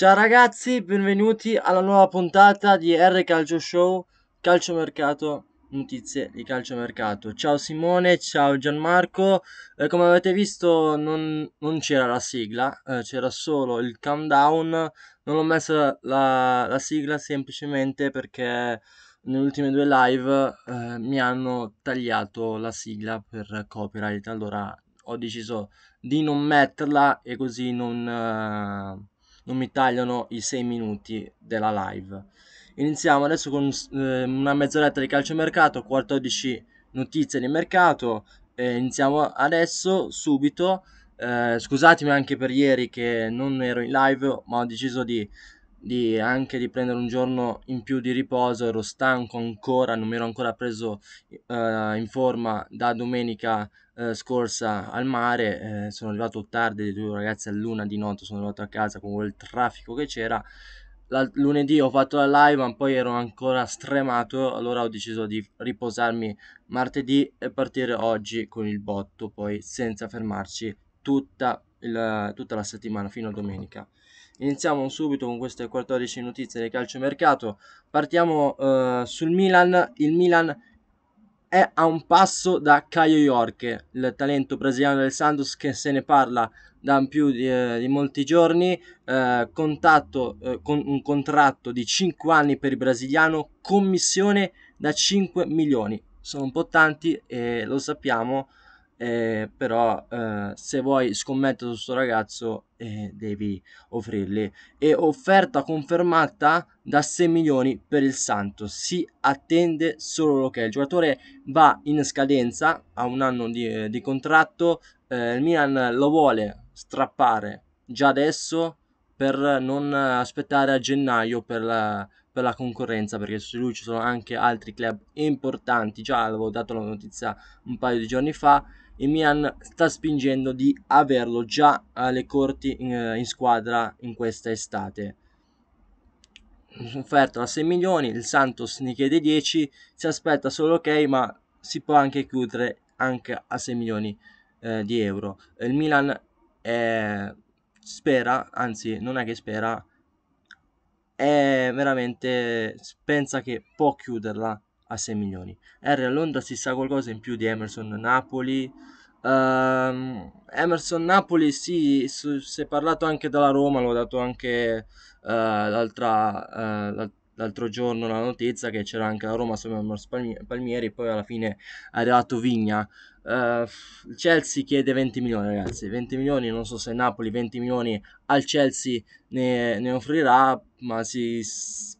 Ciao ragazzi, benvenuti alla nuova puntata di R Calcio Show, calciomercato, notizie di calciomercato. Ciao Simone, ciao Gianmarco. Eh, come avete visto non, non c'era la sigla, eh, c'era solo il countdown. Non ho messo la, la, sigla semplicemente perché nelle ultime due live eh, mi hanno tagliato la sigla per copyright. Allora ho deciso di non metterla e così non eh, non mi tagliano i 6 minuti della live. Iniziamo adesso con eh, una mezz'oretta di calciomercato, 14 notizie di mercato. Eh, iniziamo adesso, subito. Eh, scusatemi anche per ieri che non ero in live, ma ho deciso di, di, anche di prendere un giorno in più di riposo. Ero stanco ancora, non mi ero ancora preso eh, in forma da domenica eh, scorsa al mare, eh, sono arrivato tardi, due ragazzi, a luna di notte sono arrivato a casa con quel traffico che c'era. La, lunedì ho fatto la live, ma poi ero ancora stremato, allora ho deciso di riposarmi martedì e partire oggi con il botto, poi senza fermarci tutta, il, tutta la settimana fino a domenica. Iniziamo subito con queste 14 notizie del calciomercato. Partiamo eh, sul Milan. Il Milan è a un passo da Caio York, il talento brasiliano del Santos che se ne parla da più di, eh, di molti giorni, eh, contatto, eh, con un contratto di 5 anni per il brasiliano, commissione da 5 milioni. Sono un po' tanti e lo sappiamo, eh, però eh, se vuoi scommettere su questo ragazzo eh, devi offrirli e offerta confermata da 6 milioni per il Santos si attende solo l'ok il giocatore va in scadenza ha un anno di, di contratto eh, il Milan lo vuole strappare già adesso per non aspettare a gennaio per la, per la concorrenza perché su lui ci sono anche altri club importanti già avevo dato la notizia un paio di giorni fa il Milan sta spingendo di averlo già alle corti in, eh, in squadra in questa estate. Offerto a 6 milioni, il Santos ne chiede 10, si aspetta solo ok, ma si può anche chiudere anche a 6 milioni eh, di euro. Il Milan è, spera, anzi non è che spera, è veramente pensa che può chiuderla a 6 milioni. R a Londra si sa qualcosa in più di Emerson Napoli. Um, Emerson Napoli, sì, su, si è parlato anche dalla Roma, l'ho dato anche uh, l'altra, uh, l'altro giorno la notizia che c'era anche la Roma su Mermos Palmieri, poi alla fine è arrivato Vigna. Uh, Chelsea chiede 20 milioni, ragazzi. 20 milioni, non so se Napoli 20 milioni al Chelsea ne, ne offrirà, ma si,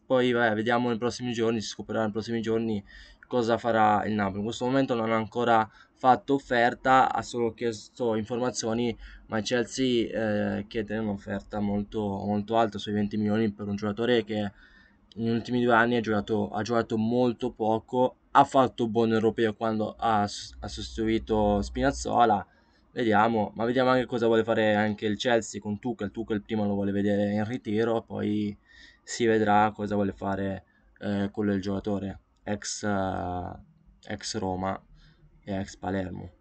poi vabbè, vediamo nei prossimi giorni, si scoprirà nei prossimi giorni cosa farà il Napoli. In questo momento non ha ancora fatto offerta, ha solo chiesto informazioni, ma il Chelsea eh, chiede un'offerta molto, molto alta sui 20 milioni per un giocatore che negli ultimi due anni ha giocato, ha giocato molto poco, ha fatto buon europeo quando ha, ha sostituito Spinazzola, vediamo, ma vediamo anche cosa vuole fare anche il Chelsea con Tuchel, Tuchel prima lo vuole vedere in ritiro, poi si vedrà cosa vuole fare eh, quello del giocatore ex, uh, ex Roma e ex Palermo.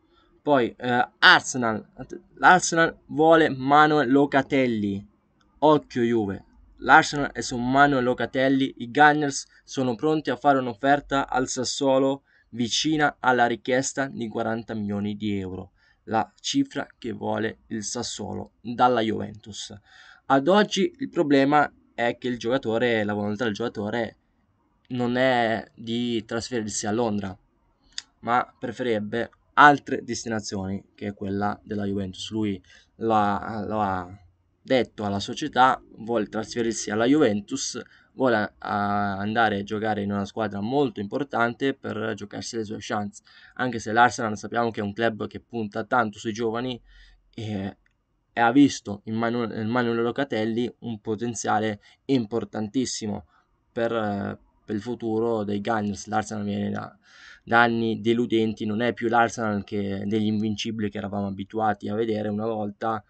Poi eh, Arsenal, l'Arsenal vuole Manuel Locatelli, occhio Juve, L'Arsenal è su mano ai Locatelli, i Gunners sono pronti a fare un'offerta al Sassuolo vicina alla richiesta di 40 milioni di euro, la cifra che vuole il Sassuolo dalla Juventus. Ad oggi il problema è che il giocatore, la volontà del giocatore non è di trasferirsi a Londra, ma preferirebbe altre destinazioni che quella della Juventus. Lui la, la detto alla società vuole trasferirsi alla Juventus, vuole eh, andare a giocare in una squadra molto importante per giocarsi le sue chance, anche se l'Arsenal sappiamo che è un club che punta tanto sui giovani e, e ha visto in, Manu, in Manuel Locatelli un potenziale importantissimo per, per il futuro dei Gunners. L'Arsenal viene da, da anni deludenti, non è più l'Arsenal che, degli invincibili che eravamo abituati a vedere una volta,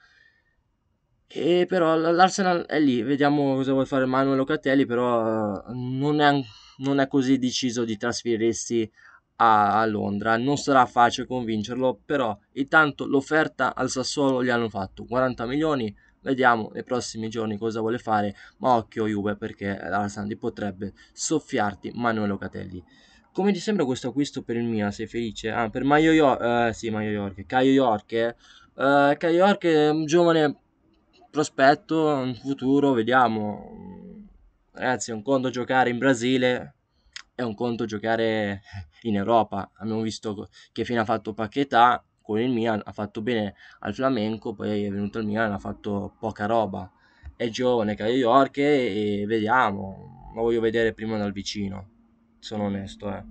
e però l'Arsenal è lì, vediamo cosa vuole fare Manuel Locatelli, però eh, non è, non è così deciso di trasferirsi a, a Londra, non sarà facile convincerlo, però intanto l'offerta al Sassuolo gli hanno fatto 40 milioni, vediamo nei prossimi giorni cosa vuole fare, ma occhio Juve perché l'Arsenal potrebbe soffiarti Manuel Locatelli. Come ti sembra questo acquisto per il Mia? Sei felice? Ah, per Maio York, eh, sì, Maio York, Caio York, eh, Caio York è un giovane prospetto, un futuro, vediamo. Ragazzi, è un conto giocare in Brasile, è un conto giocare in Europa. Abbiamo visto che fine ha fatto Paquetà con il Milan, ha fatto bene al Flamenco, poi è venuto al Milan, ha fatto poca roba. È giovane, Caio York e vediamo. Lo voglio vedere prima dal vicino, sono onesto. Eh.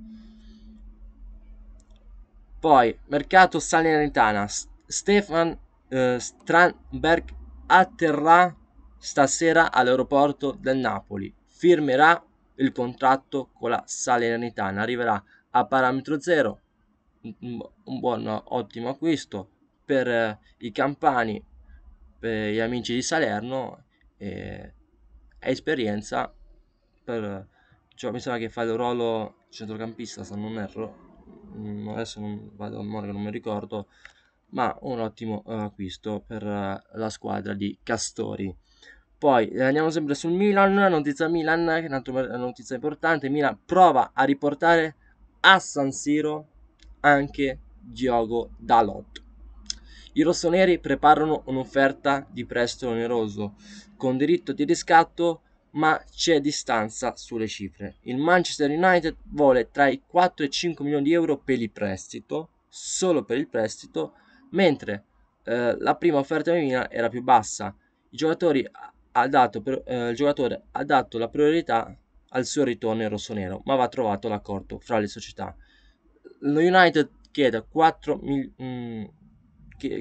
Poi, mercato Salernitana. Stefan eh, Strandberg atterrà stasera all'aeroporto del Napoli, firmerà il contratto con la Salernitana, arriverà a parametro zero, un buon ottimo acquisto per eh, i campani, per gli amici di Salerno e eh, esperienza per cioè, mi sembra che fa il ruolo centrocampista se non erro mm, adesso non vado a morire, non mi ricordo ma un ottimo eh, acquisto per eh, la squadra di Castori. Poi eh, andiamo sempre sul Milan, notizia Milan, che è una notizia importante, Milan prova a riportare a San Siro anche Diogo Dalot. I rossoneri preparano un'offerta di prestito oneroso con diritto di riscatto, ma c'è distanza sulle cifre. Il Manchester United vuole tra i 4 e i 5 milioni di euro per il prestito, solo per il prestito, mentre eh, la prima offerta di femminile era più bassa. Per, eh, il giocatore ha dato la priorità al suo ritorno in rossonero, ma va trovato l'accordo fra le società. Lo United chiede, 4 mil- mh, mm,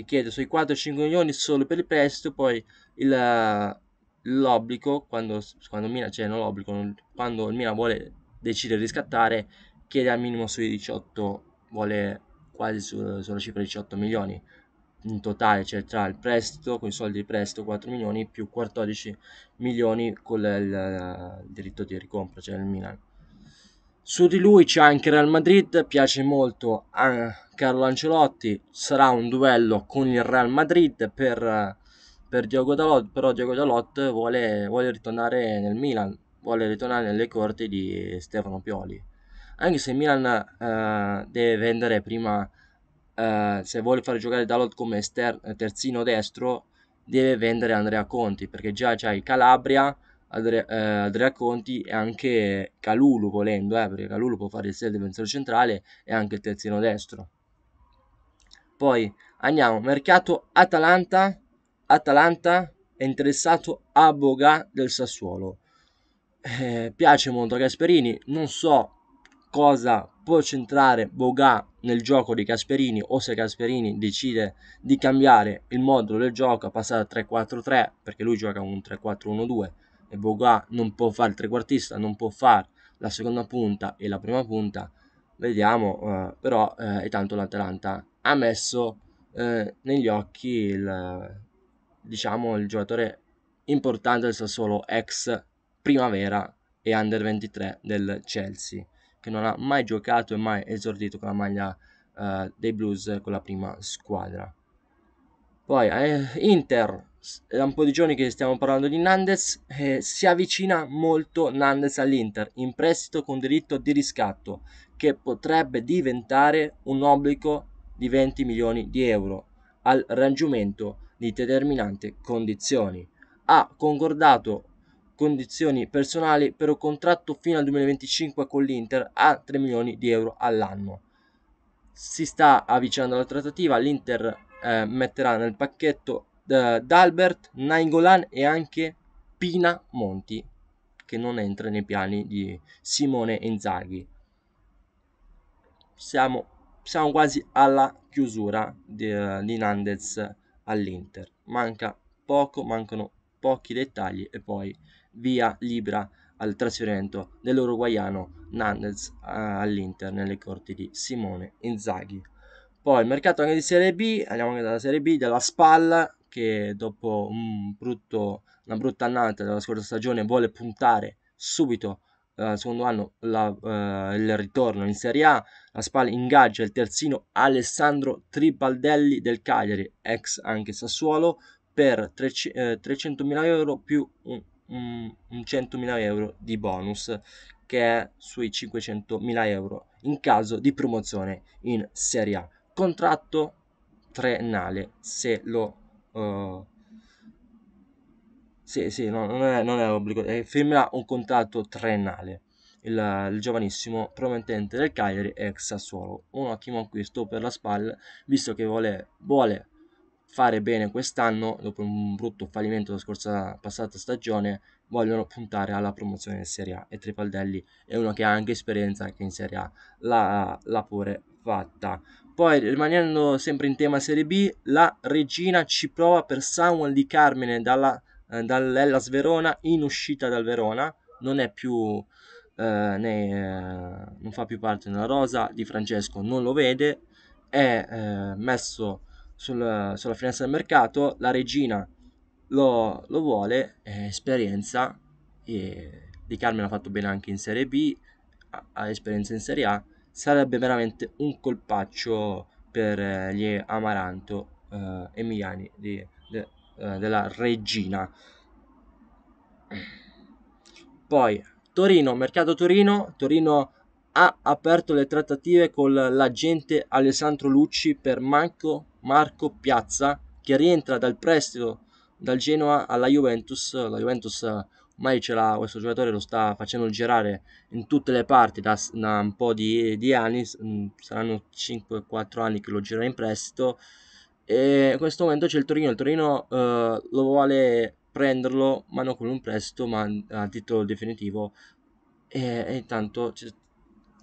chiede sui 4-5 milioni solo per il prestito, poi il, l'obbligo, quando, quando, Milan, cioè non l'obbligo, non, quando il Milan vuole decidere di scattare, chiede al minimo sui 18, vuole quasi su, sulla cifra di 18 milioni in totale, cioè tra il prestito, con i soldi di prestito 4 milioni più 14 milioni con il, il, il diritto di ricompra, cioè il Milan. Su di lui c'è anche Real Madrid, piace molto a Carlo Ancelotti, sarà un duello con il Real Madrid per, per Diogo Dalot, però Diogo Dalot vuole, vuole ritornare nel Milan, vuole ritornare nelle corti di Stefano Pioli anche se Milan uh, deve vendere prima, uh, se vuole far giocare Dalot come ester- terzino destro, deve vendere Andrea Conti, perché già c'hai Calabria, Adre- uh, Andrea Conti e anche Calulu volendo, eh, perché Calulu può fare sia il difensore centrale e anche il terzino destro. Poi andiamo, mercato Atalanta, Atalanta è interessato a Boga del Sassuolo. Eh, piace molto a Gasperini, non so cosa può centrare Boga nel gioco di Casperini o se Casperini decide di cambiare il modulo del gioco, a passare al 3-4-3 perché lui gioca un 3-4-1-2 e Boga non può fare il trequartista, non può fare la seconda punta e la prima punta, vediamo, eh, però eh, tanto l'Atalanta ha messo eh, negli occhi il, diciamo, il giocatore importante del Sassuolo ex primavera e under 23 del Chelsea che non ha mai giocato e mai esordito con la maglia eh, dei Blues, con la prima squadra. Poi eh, Inter, da un po' di giorni che stiamo parlando di Nandes, eh, si avvicina molto Nandes all'Inter, in prestito con diritto di riscatto, che potrebbe diventare un obbligo di 20 milioni di euro al raggiungimento di determinate condizioni. Ha concordato condizioni personali per un contratto fino al 2025 con l'Inter a 3 milioni di euro all'anno. Si sta avvicinando la trattativa, l'Inter eh, metterà nel pacchetto eh, D'Albert, Nainggolan e anche Pina Monti, che non entra nei piani di Simone Inzaghi. Siamo, siamo quasi alla chiusura di, eh, di Nandez all'Inter. Manca poco, mancano pochi dettagli e poi via Libra al Trasferimento dell'uruguaiano Nandez eh, all'Inter nelle corti di Simone Inzaghi. Poi il mercato anche di Serie B, andiamo anche dalla Serie B, della Spalla che dopo un brutto, una brutta annata della scorsa stagione vuole puntare subito eh, al uh, secondo anno la, uh, il ritorno in Serie A. La Spalla ingaggia il terzino Alessandro Tribaldelli del Cagliari, ex anche Sassuolo, per 300.000 euro più un un, un 100.000 euro di bonus che è sui 500.000 euro in caso di promozione in Serie A. Contratto triennale se lo... Uh, eh, sì, sì, no, non, è, non è obbligo, eh, firmerà un contratto triennale. Il, il, giovanissimo promettente del Cagliari ex Sassuolo. Un ottimo acquisto per la SPAL, visto che vuole, vuole fare bene quest'anno, dopo un brutto fallimento la scorsa passata stagione, vogliono puntare alla promozione in Serie A e Tripaldelli è uno che ha anche esperienza anche in Serie A, l'ha, l'ha pure fatta. Poi rimanendo sempre in tema Serie B, la regina ci prova per Samuel di Carmine dalla, eh, dall'Ellas Verona in uscita dal Verona, non è più... Eh, né, eh, non fa più parte della rosa di Francesco non lo vede è eh, messo sul, sulla finanza del mercato, la regina lo, lo vuole, eh, esperienza, e Di Carmen ha fatto bene anche in Serie B, ha, esperienza in Serie A, sarebbe veramente un colpaccio per eh, gli Amaranto eh, Emiliani di, de, eh, della regina. Poi Torino, mercato Torino, Torino ha aperto le trattative con l'agente Alessandro Lucci per manco Marco Piazza che rientra dal prestito dal Genoa alla Juventus. La Juventus eh, ormai ce l'ha, questo giocatore lo sta facendo girare in tutte le parti da, da un po' di, di anni, mm, saranno 5-4 anni che lo gira in prestito. E in questo momento c'è il Torino, il Torino eh, lo vuole prenderlo, ma non con un prestito, ma eh, a titolo definitivo. E, e intanto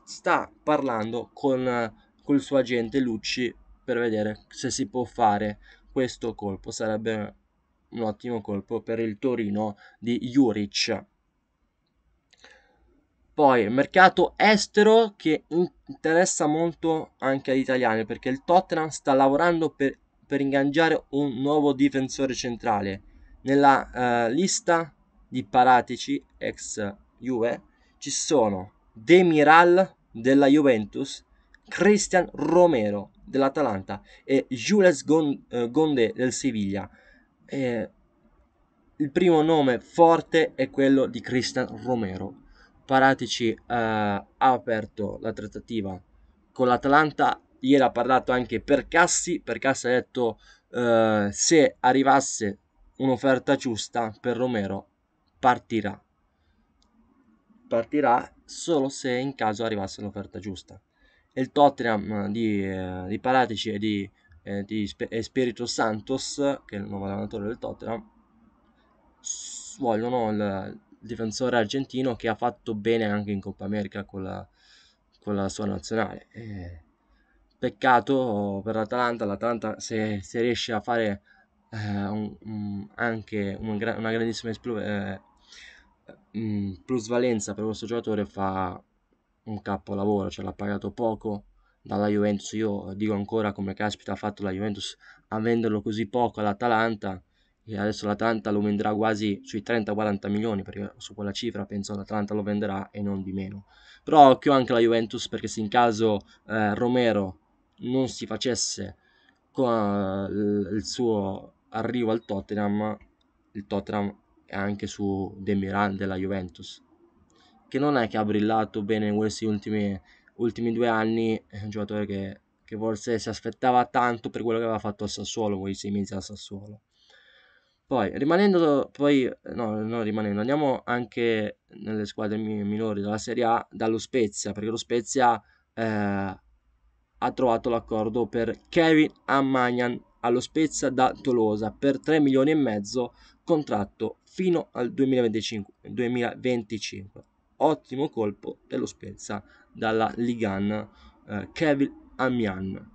sta parlando con, eh, con il suo agente Lucci per vedere se si può fare questo colpo. Sarebbe un ottimo colpo per il Torino di Juric. Poi mercato estero che interessa molto anche agli italiani perché il Tottenham sta lavorando per, per ingaggiare un nuovo difensore centrale. Nella uh, lista di Paratici ex Juve ci sono Demiral della Juventus, Christian Romero dell'Atalanta e Jules eh, Gondé del Siviglia. E il primo nome forte è quello di Cristian Romero. Paratici eh, ha aperto la trattativa con l'Atalanta, ieri ha parlato anche per Cassi, per Cassi ha detto eh, se arrivasse un'offerta giusta per Romero partirà. Partirà solo se in caso arrivasse un'offerta giusta e il Tottenham di, eh, di Paratici e di, eh, di Sp- Espirito Santos, che è il nuovo allenatore del Tottenham, vogliono il, difensore argentino che ha fatto bene anche in Coppa America con la, con la sua nazionale. Eh, peccato per l'Atalanta, l'Atalanta se, se riesce a fare eh, un, un, anche un, una grandissima espl- eh, mm, plusvalenza per questo giocatore fa un capolavoro, ce cioè, l'ha pagato poco dalla Juventus, io dico ancora come caspita ha fatto la Juventus a venderlo così poco all'Atalanta e adesso l'Atalanta lo venderà quasi sui 30-40 milioni perché su quella cifra penso l'Atalanta lo venderà e non di meno. Però occhio anche alla Juventus perché se in caso eh, Romero non si facesse con eh, il suo arrivo al Tottenham, il Tottenham è anche su De della Juventus che non è che ha brillato bene in questi ultimi, ultimi due anni, è un giocatore che, che, forse si aspettava tanto per quello che aveva fatto al Sassuolo, quei sei mesi al Sassuolo. Poi, rimanendo, poi, no, non rimanendo, andiamo anche nelle squadre minori della Serie A, dallo Spezia, perché lo Spezia eh, ha trovato l'accordo per Kevin Ammagnan allo Spezia da Tolosa per 3 milioni e mezzo, contratto fino al 2025. 2025 ottimo colpo e lo spezza dalla Ligan eh, Kevin Amian.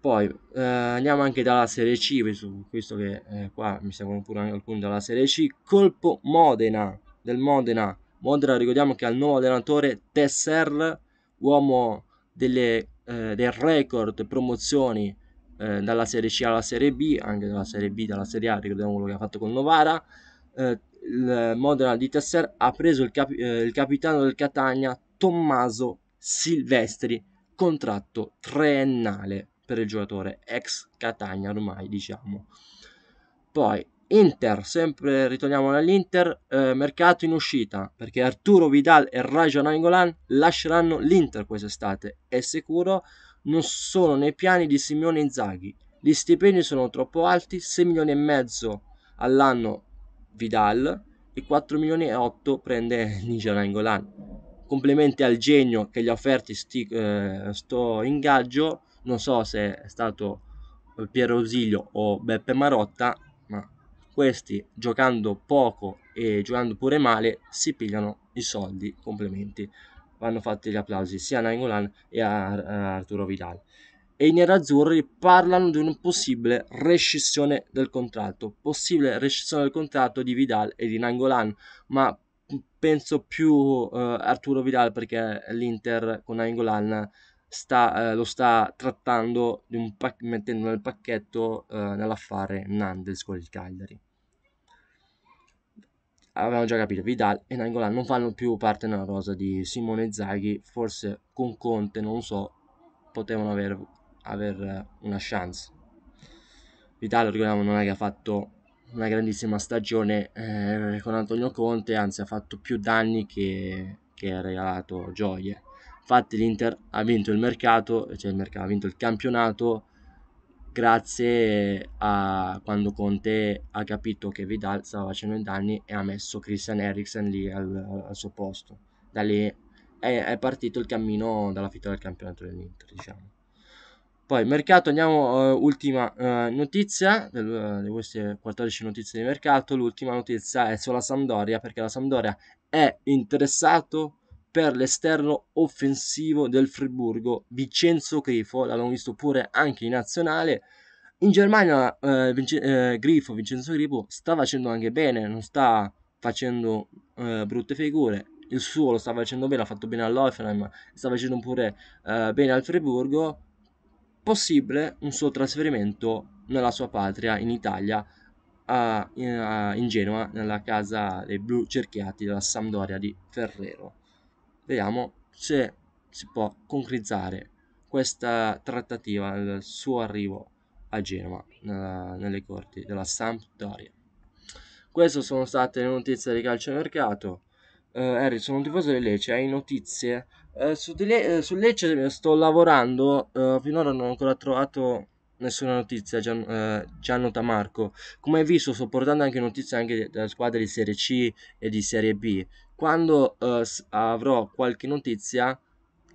Poi eh, andiamo anche dalla Serie C, visto che eh, qua mi servono pure alcuni dalla Serie C. Colpo Modena, del Modena. Modena ricordiamo che ha il nuovo allenatore Tesser, uomo delle, eh, del record promozioni eh, dalla Serie C alla Serie B, anche dalla Serie B, dalla Serie A, ricordiamo quello che ha fatto con Novara. Eh, il Modena di Tesser ha preso il, cap- eh, il capitano del Catania Tommaso Silvestri, contratto triennale per il giocatore ex Catania ormai diciamo. Poi Inter, sempre ritorniamo all'Inter, eh, mercato in uscita, perché Arturo Vidal e Raja Nangolan lasceranno l'Inter quest'estate, è sicuro, non sono nei piani di Simeone Inzaghi. Gli stipendi sono troppo alti, 6 milioni e mezzo all'anno Vidal e 4 milioni e 8 prende Nigeria Golan. Complimenti al genio che gli ha offerti questo eh, ingaggio, non so se è stato eh, Piero Ausilio o Beppe Marotta, ma questi giocando poco e giocando pure male si pigliano i soldi, complimenti. Vanno fatti gli applausi sia a Nangolan che a Arturo Vidal e i nerazzurri parlano di una possibile rescissione del contratto, possibile rescissione del contratto di Vidal e di Nangolan, ma penso più uh, Arturo Vidal perché l'Inter con Nangolan sta, uh, lo sta trattando pac- mettendo nel pacchetto uh, nell'affare Nandes con il Cagliari. Avevamo già capito, Vidal e Nangolan non fanno più parte nella rosa di Simone Zaghi, forse con Conte, non so, potevano avere aver eh, una chance. Vitale, ricordiamo, non è che ha fatto una grandissima stagione eh, con Antonio Conte, anzi ha fatto più danni che, che ha regalato gioie. Infatti l'Inter ha vinto il mercato, cioè il mercato, ha vinto il campionato grazie a quando Conte ha capito che Vidal stava facendo i danni e ha messo Christian Eriksen lì al, al suo posto. Da lì è, è partito il cammino dalla vittoria del campionato dell'Inter, diciamo. Poi mercato, andiamo, uh, ultima uh, notizia, del, uh, di queste 14 notizie di mercato, l'ultima notizia è sulla Sampdoria, perché la Sampdoria è interessato per l'esterno offensivo del Friburgo, Vincenzo Grifo, l'abbiamo visto pure anche in nazionale, in Germania eh, Vince, eh, Grifo, Vincenzo Grifo sta facendo anche bene, non sta facendo eh, brutte figure. Il suo lo sta facendo bene, ha fatto bene all'Offenheim, sta facendo pure bene al Friburgo possibile un suo trasferimento nella sua patria, in Italia, a, in, a, in Genova, nella casa dei blu cerchiati della Sampdoria di Ferrero. Vediamo se si può concretizzare questa trattativa nel suo arrivo a Genova, nella, nelle corti della Sampdoria. Queste sono state le notizie di calciomercato. Uh, Harry, sono un tifoso di Lecce, hai notizie eh, su, le- eh, su, Lecce eh, sto lavorando, eh, finora non ho ancora trovato nessuna notizia, Gian, eh, Gianno Tamarco. Come hai visto sto portando anche notizie anche da squadre di Serie C e di Serie B. Quando avrò qualche notizia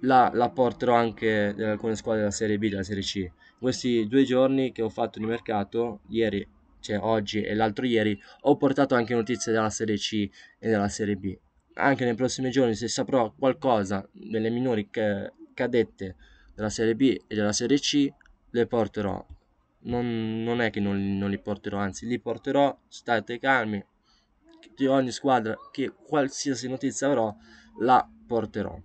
la, la porterò anche da alcune squadre della Serie B e della Serie C. In Questi due giorni che ho fatto di mercato, ieri, cioè oggi e l'altro ieri, ho portato anche notizie della Serie C e della Serie B anche nei prossimi giorni se saprò qualcosa delle minori cadette della Serie B e della Serie C le porterò. Non, non è che non, non, li porterò, anzi li porterò, state calmi, di ogni squadra che qualsiasi notizia avrò la porterò.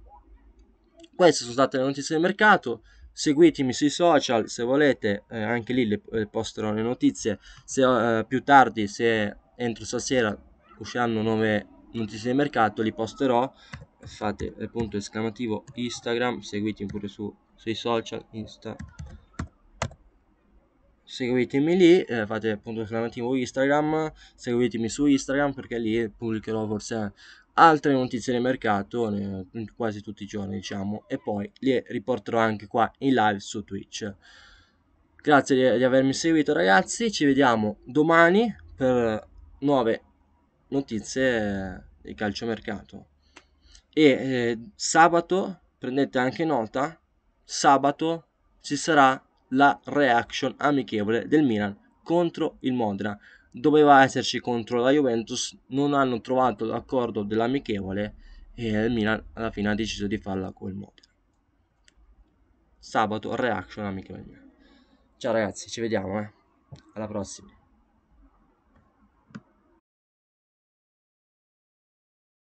Queste sono state le notizie del mercato, seguitemi sui social se volete, eh, anche lì le, le, posterò le notizie, se, eh, più tardi, se entro stasera usciranno nuove notizie di mercato li posterò fate punto esclamativo instagram seguitemi pure su, sui social insta seguitemi lì eh, fate punto esclamativo instagram seguitemi su instagram perché lì pubblicherò forse altre notizie di mercato ne, quasi tutti i giorni diciamo e poi le riporterò anche qua in live su twitch grazie di, di avermi seguito ragazzi ci vediamo domani per nuove notizie di calciomercato. E eh, sabato, prendete anche nota, sabato ci sarà la reaction amichevole del Milan contro il Modena. Doveva esserci contro la Juventus, non hanno trovato l'accordo dell'amichevole e il Milan alla fine ha deciso di farla col Modena. Sabato reaction amichevole. Ciao ragazzi, ci vediamo, eh. Alla prossima.